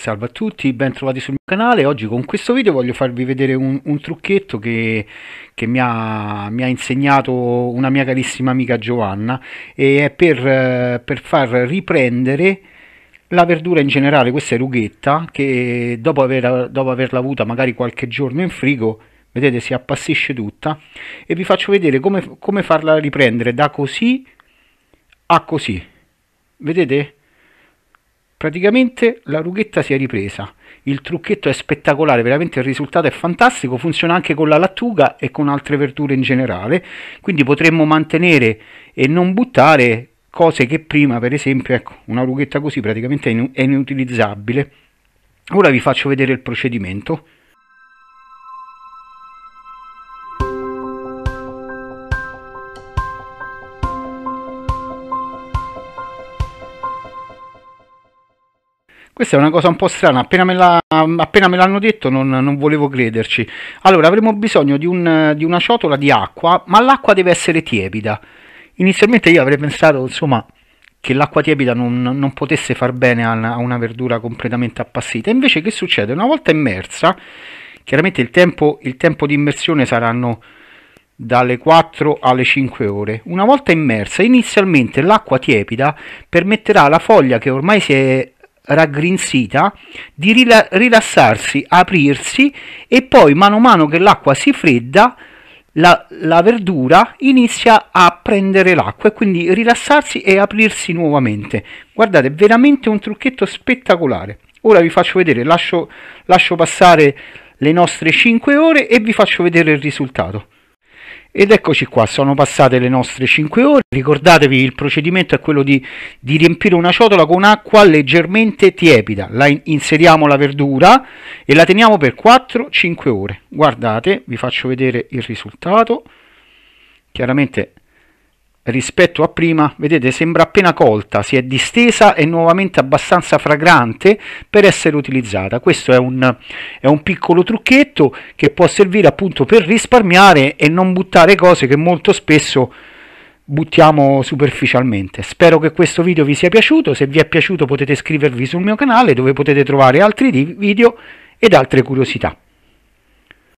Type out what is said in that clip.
Salve a tutti, ben trovati sul mio canale. Oggi con questo video voglio farvi vedere un, un trucchetto che, che mi, ha, mi, ha, insegnato una mia carissima amica Giovanna e è per, per far riprendere la verdura in generale, questa è rughetta, che dopo, aver, dopo averla avuta magari qualche giorno in frigo, vedete si appassisce tutta e vi faccio vedere come, come farla riprendere da così a così. Vedete? praticamente la rughetta si è ripresa il trucchetto è spettacolare veramente il risultato è fantastico funziona anche con la lattuga e con altre verdure in generale quindi potremmo mantenere e non buttare cose che prima per esempio ecco una rughetta così praticamente è, è inutilizzabile ora vi faccio vedere il procedimento Questa è una cosa un po' strana, appena me, l'hanno detto non, non, volevo crederci. Allora avremo bisogno di, un, di, una ciotola di acqua, ma l'acqua deve essere tiepida. Inizialmente io avrei pensato insomma, che l'acqua tiepida non, non potesse far bene a una, a una verdura completamente appassita. Invece che succede? Una volta immersa, chiaramente il tempo, il tempo di immersione saranno dalle 4 alle 5 ore. Una volta immersa, inizialmente l'acqua tiepida permetterà alla foglia che ormai si è raggrinzita di rila- rilassarsi, aprirsi e poi mano a mano che l'acqua si fredda la, la, verdura inizia a prendere l'acqua e quindi rilassarsi e aprirsi nuovamente. Guardate, veramente un trucchetto spettacolare. Ora vi faccio vedere, lascio, lascio passare le nostre 5 ore e vi faccio vedere il risultato. Ed eccoci qua, sono passate le nostre 5 ore. Ricordatevi, il procedimento è quello di, di riempire una ciotola con acqua leggermente tiepida. La in inseriamo la verdura e la teniamo per 4-5 ore. Guardate, vi faccio vedere il risultato. Chiaramente rispetto a prima, vedete, sembra appena colta, si è distesa e nuovamente abbastanza fragrante per essere utilizzata. Questo è un, è un piccolo trucchetto che può servire appunto per risparmiare e non buttare cose che molto spesso buttiamo superficialmente. Spero che questo video vi sia piaciuto, se vi è piaciuto potete iscrivervi sul mio canale dove potete trovare altri video ed altre curiosità.